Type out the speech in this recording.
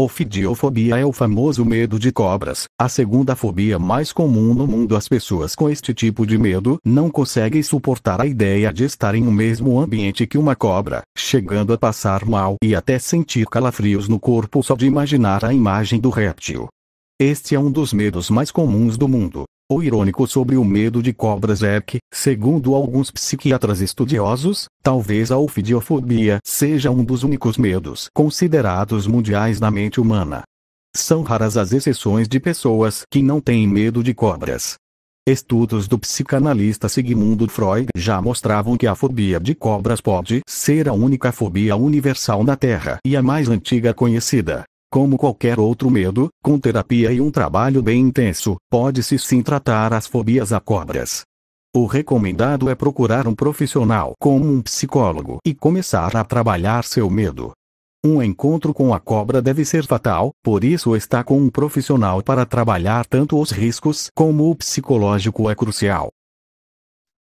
Ofidiofobia é o famoso medo de cobras, a segunda fobia mais comum no mundo. As pessoas com este tipo de medo não conseguem suportar a ideia de estar em o um mesmo ambiente que uma cobra, chegando a passar mal e até sentir calafrios no corpo só de imaginar a imagem do réptil. Este é um dos medos mais comuns do mundo, o irônico sobre o medo de cobras é que, segundo alguns psiquiatras estudiosos, talvez a ofidiofobia seja um dos únicos medos considerados mundiais na mente humana. São raras as exceções de pessoas que não têm medo de cobras. Estudos do psicanalista Sigmund Freud já mostravam que a fobia de cobras pode ser a única fobia universal na Terra e a mais antiga conhecida. Como qualquer outro medo, com terapia e um trabalho bem intenso, pode-se sim tratar as fobias a cobras. O recomendado é procurar um profissional como um psicólogo e começar a trabalhar seu medo. Um encontro com a cobra deve ser fatal, por isso estar com um profissional para trabalhar tanto os riscos como o psicológico é crucial.